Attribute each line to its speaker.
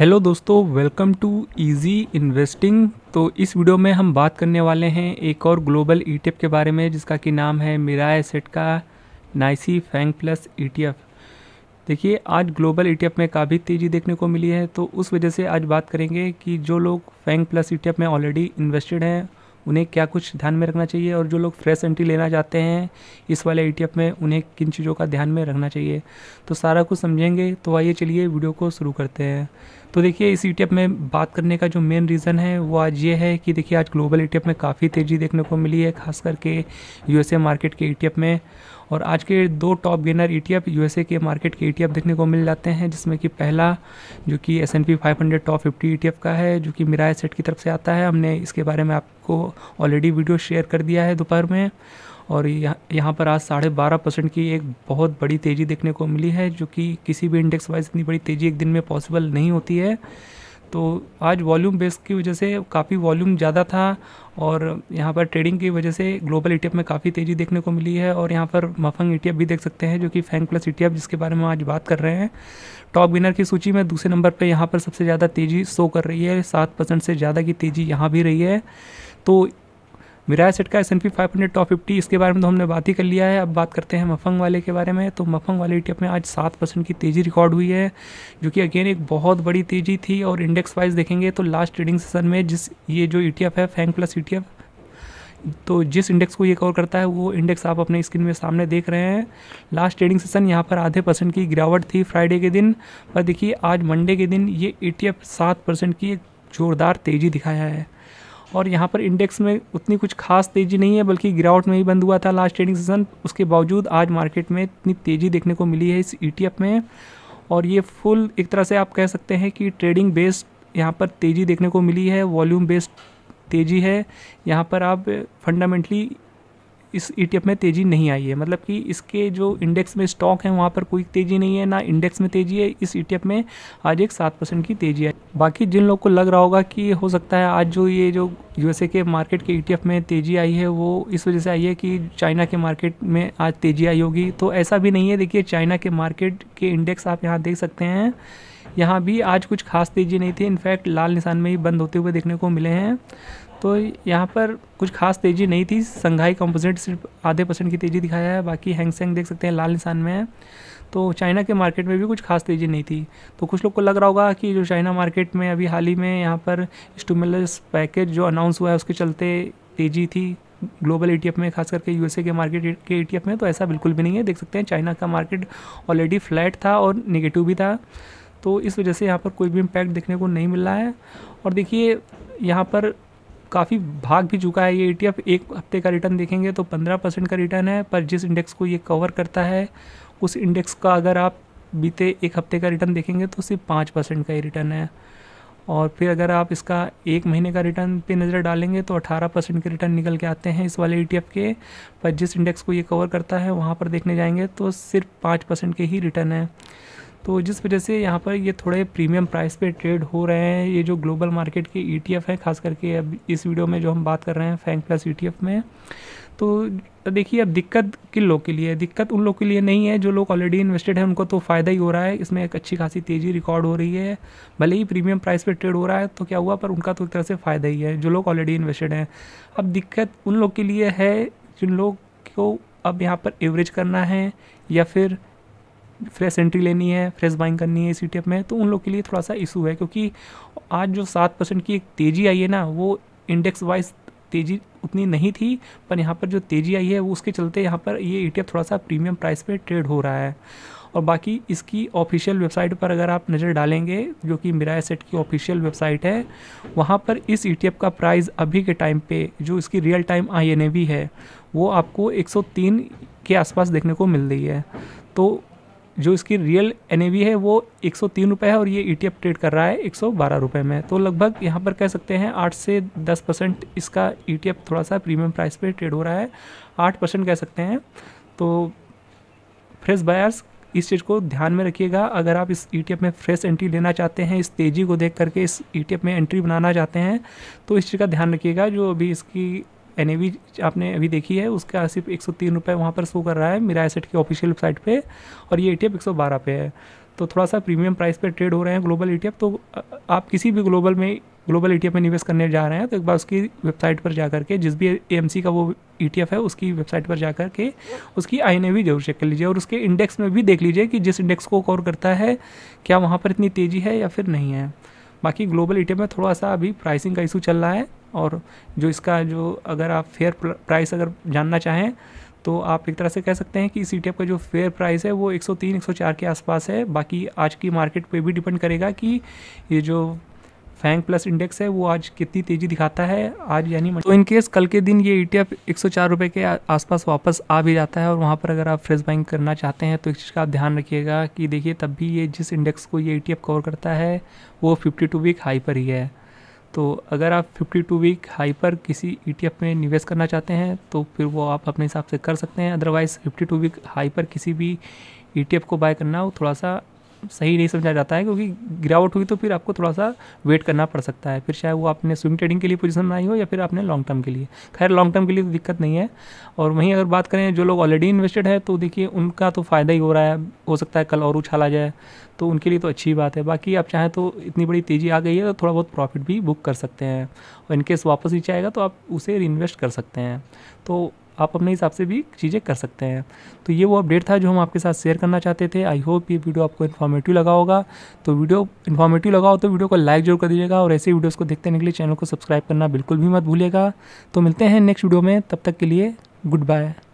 Speaker 1: hello दोस्तों welcome to easy investing तो इस वीडियो में हम बात करने वाले हैं एक और ग्लोबल ईटीएफ e के बारे में जिसका कि नाम है मिरा एसेट का नाइसी फैंग प्लस ईटीएफ देखिए आज ग्लोबल ईटीएफ e में काफ़ी तेज़ी देखने को मिली है तो उस वजह से आज बात करेंगे कि जो लोग फैंग प्लस ई में ऑलरेडी इन्वेस्टेड हैं उन्हें क्या कुछ ध्यान में रखना चाहिए और जो लोग फ्रेश एंट्री लेना चाहते हैं इस वाले ई e में उन्हें किन चीज़ों का ध्यान में रखना चाहिए तो सारा कुछ समझेंगे तो आइए चलिए वीडियो को शुरू करते हैं तो देखिए इस ई e में बात करने का जो मेन रीज़न है वो आज ये है कि देखिए आज ग्लोबल ई e में काफ़ी तेज़ी देखने को मिली है खास करके यूएसए मार्केट के ई e में और आज के दो टॉप गेनर ई यूएसए के मार्केट के ई देखने को मिल जाते हैं जिसमें कि पहला जो कि S and P top fifty ई का है जो कि मिराया सेट की तरफ से आता है हमने इसके बारे में आपको ऑलरेडी वीडियो शेयर कर दिया है दोपहर में और यहाँ यहाँ पर आज साढ़े बारह परसेंट की एक बहुत बड़ी तेज़ी देखने को मिली है जो कि किसी भी इंडेक्स वाइज इतनी बड़ी तेज़ी एक दिन में पॉसिबल नहीं होती है तो आज वॉल्यूम बेस की वजह से काफ़ी वॉल्यूम ज़्यादा था और यहाँ पर ट्रेडिंग की वजह से ग्लोबल ई e में काफ़ी तेज़ी देखने को मिली है और यहाँ पर मफंग ई e भी देख सकते हैं जो कि फ़ैंक प्लस ई जिसके बारे में आज बात कर रहे हैं टॉप विनर की सूची में दूसरे नंबर पर यहाँ पर सबसे ज़्यादा तेज़ी शो कर रही है सात परसेंट से ज़्यादा की तेज़ी यहाँ भी रही है तो विराय सेट का S and P five hundred top fifty इसके बारे में तो हमने बात ही कर लिया है अब बात करते हैं मफंग वाले के बारे में तो मफंग वाले एफ e में आज सात परसेंट की तेज़ी रिकॉर्ड हुई है जो कि अगेन एक बहुत बड़ी तेज़ी थी और इंडेक्स वाइज देखेंगे तो लास्ट ट्रेडिंग सेशन में जिस ये जो ई e है फैंग प्लस ई तो जिस इंडेक्स को ये कवर करता है वो इंडेक्स आप अपने स्क्रीन में सामने देख रहे हैं लास्ट ट्रेडिंग सेशन यहाँ पर आधे परसेंट की गिरावट थी फ्राइडे के दिन पर देखिए आज मंडे के दिन ये ई टी एफ सात परसेंट की एक जोरदार तेज़ी दिखाया है और यहाँ पर इंडेक्स में उतनी कुछ खास तेज़ी नहीं है बल्कि गिरावट में ही बंद हुआ था लास्ट ट्रेडिंग सेशन उसके बावजूद आज मार्केट में इतनी तेज़ी देखने को मिली है इस ई में और ये फुल एक तरह से आप कह सकते हैं कि ट्रेडिंग बेस्ड यहाँ पर तेज़ी देखने को मिली है वॉल्यूम बेस्ड तेज़ी है यहाँ पर आप फंडामेंटली इस ई e में तेज़ी नहीं आई है मतलब कि इसके जो इंडेक्स में स्टॉक है वहाँ पर कोई तेज़ी नहीं है ना इंडेक्स में तेज़ी है इस ई e में आज एक सात परसेंट की तेज़ी है बाकी जिन लोग को लग रहा होगा कि हो सकता है आज जो ये जो यूएसए के मार्केट के ई e में तेज़ी आई है वो इस वजह से आई है कि चाइना के मार्केट में आज तेज़ी आई होगी तो ऐसा भी नहीं है देखिए चाइना के मार्केट के इंडेक्स आप यहाँ देख सकते हैं यहाँ भी आज कुछ खास तेज़ी नहीं थी इनफैक्ट लाल निशान में ही बंद होते हुए देखने को मिले हैं तो यहाँ पर कुछ खास तेज़ी नहीं थी संघाई कंपोजिट सिर्फ आधे परसेंट की तेज़ी दिखाया है बाकी हैंगसेंग देख सकते हैं लाल निशान में है तो चाइना के मार्केट में भी कुछ खास तेज़ी नहीं थी तो कुछ लोग को लग रहा होगा कि जो चाइना मार्केट में अभी हाल ही में यहाँ पर स्टूमुलस पैकेज जो अनाउंस हुआ है उसके चलते तेज़ी थी ग्लोबल ई e में खास करके यूएसए के मार्केट के ई e में तो ऐसा बिल्कुल भी नहीं है देख सकते हैं चाइना का मार्केट ऑलरेडी फ्लैट था और निगेटिव भी था तो इस वजह से यहाँ पर कोई भी इम्पैक्ट देखने को नहीं मिल रहा है और देखिए यहाँ पर काफ़ी भाग भी चुका है ये ई e एक हफ्ते का रिटर्न देखेंगे तो 15 परसेंट का रिटर्न है पर जिस इंडेक्स को ये कवर करता है उस इंडेक्स का अगर आप बीते एक हफ्ते का रिटर्न देखेंगे तो सिर्फ पाँच परसेंट का ही रिटर्न है और फिर अगर आप इसका एक महीने का रिटर्न पे नज़र डालेंगे तो 18 परसेंट के रिटर्न निकल के आते हैं इस वाले ई e के पर जिस इंडेक्स को ये कवर करता है वहाँ पर देखने जाएंगे तो सिर्फ पाँच परसेंट के ही रिटर्न है तो जिस वजह से यहाँ पर ये थोड़े प्रीमियम प्राइस पे ट्रेड हो रहे हैं ये जो ग्लोबल मार्केट के ई e हैं खास करके अब इस वीडियो में जो हम बात कर रहे हैं फैंक प्लस ई में तो देखिए अब दिक्कत किन लोग के लिए दिक्कत उन लोग के लिए नहीं है जो लोग ऑलरेडी इन्वेस्टेड हैं उनको तो फ़ायदा ही हो रहा है इसमें एक अच्छी खासी तेज़ी रिकॉर्ड हो रही है भले ही प्रीमियम प्राइस पे ट्रेड हो रहा है तो क्या हुआ पर उनका तो एक तरह से फ़ायदा ही है जो लोग ऑलरेडी इन्वेस्टेड हैं अब दिक्कत उन लोग के लिए है जिन लोग को अब यहाँ पर एवरेज करना है या फिर फ्रेश एंट्री लेनी है फ्रेश बाइंग करनी है सी टी में तो उन लोग के लिए थोड़ा सा इशू है क्योंकि आज जो सात परसेंट की एक तेज़ी आई है ना वो इंडेक्स वाइज तेज़ी उतनी नहीं थी पर यहाँ पर जो तेज़ी आई है वो उसके चलते यहाँ पर ये ई थोड़ा सा प्रीमियम प्राइस पे ट्रेड हो रहा है और बाकी इसकी ऑफिशियल वेबसाइट पर अगर आप नज़र डालेंगे जो कि मेरा एसेट की ऑफिशियल वेबसाइट है वहाँ पर इस ई का प्राइस अभी के टाइम पे जो इसकी रियल टाइम आई है वो आपको 103 के आसपास देखने को मिल रही है तो जो इसकी रियल एन है वो एक सौ है और ये ई e ट्रेड कर रहा है एक सौ में तो लगभग यहाँ पर कह सकते हैं आठ से दस परसेंट इसका ई e थोड़ा सा प्रीमियम प्राइस पे ट्रेड हो रहा है आठ परसेंट कह सकते हैं तो फ्रेश बायर्स इस चीज़ को ध्यान में रखिएगा अगर आप इस ई e में फ्रेश एंट्री लेना चाहते हैं इस तेज़ी को देख करके इस ई में एंट्री बनाना चाहते हैं तो इस चीज़ का ध्यान रखिएगा जो अभी इसकी एन आपने अभी देखी है उसका सिर्फ एक सौ तीन रुपये वहाँ पर शो कर रहा है मेरा एसेट की ऑफिशियल वेबसाइट पे और ये ए टी एफ एक सौ बारह पे है तो थोड़ा सा प्रीमियम प्राइस पर ट्रेड हो रहे हैं ग्लोबल ई टी एफ तो आप किसी भी ग्लोबल में ग्लोबल ई में निवेश करने जा रहे हैं तो एक बार उसकी वेबसाइट पर जा करके जिस भी ए का वो ई e है उसकी वेबसाइट पर जा करके उसकी आई एन भी जरूर चेक कर लीजिए और उसके इंडेक्स में भी देख लीजिए कि जिस इंडेक्स को कवर करता है क्या वहाँ पर इतनी तेज़ी है या फिर नहीं है बाकी ग्लोबल ई में थोड़ा सा अभी प्राइसिंग का इशू चल रहा है और जो इसका जो अगर आप फेयर प्राइस अगर जानना चाहें तो आप एक तरह से कह सकते हैं कि सी e का जो फेयर प्राइस है वो 103 104 के आसपास है बाकी आज की मार्केट पे भी डिपेंड करेगा कि ये जो फैंक प्लस इंडेक्स है वो आज कितनी तेज़ी दिखाता है आज यानी तो इन केस कल के दिन ये ई टी एफ एक सौ चार रुपये के आसपास वापस आ भी जाता है और वहाँ पर अगर आप फ्रेश बाइंग करना चाहते हैं तो एक चीज़ का आप ध्यान रखिएगा कि देखिए तब भी ये जिस इंडेक्स को ये ई टी एफ कवर करता है वो फिफ्टी टू वीक हाई पर ही है तो अगर आप 52 वीक हाई पर किसी ई e में निवेश करना चाहते हैं तो फिर वो आप अपने हिसाब से कर सकते हैं अदरवाइज़ 52 वीक हाई पर किसी भी ई e को बाय करना वो थोड़ा सा सही नहीं समझा जाता है क्योंकि गिरावट हुई तो फिर आपको थोड़ा सा वेट करना पड़ सकता है फिर चाहे वो आपने स्विंग ट्रेडिंग के लिए पोजीशन बनाई हो या फिर आपने लॉन्ग टर्म के लिए खैर लॉन्ग टर्म के लिए तो दिक्कत नहीं है और वहीं अगर बात करें जो लोग ऑलरेडी इन्वेस्टेड है तो देखिए उनका तो फ़ायदा ही हो रहा है हो सकता है कल और उछाला जाए तो उनके लिए तो अच्छी बात है बाकी आप चाहें तो इतनी बड़ी तेज़ी आ गई है तो थोड़ा बहुत प्रॉफिट भी बुक कर सकते हैं और इनकेस वापस नीचे आएगा तो आप उसे इन्वेस्ट कर सकते हैं तो आप अपने हिसाब से भी चीज़ें कर सकते हैं तो ये वो अपडेट था जो हम आपके साथ शेयर करना चाहते थे आई होप ये वीडियो आपको इन्फॉर्मेटिव लगा होगा तो वीडियो इन्फॉर्मेटिव लगा हो तो वीडियो को लाइक जरूर कर दीजिएगा और ऐसे वीडियोज़ को देखते रहने के लिए चैनल को सब्सक्राइब करना बिल्कुल भी मत भूलिएगा तो मिलते हैं नेक्स्ट वीडियो में तब तक के लिए गुड बाय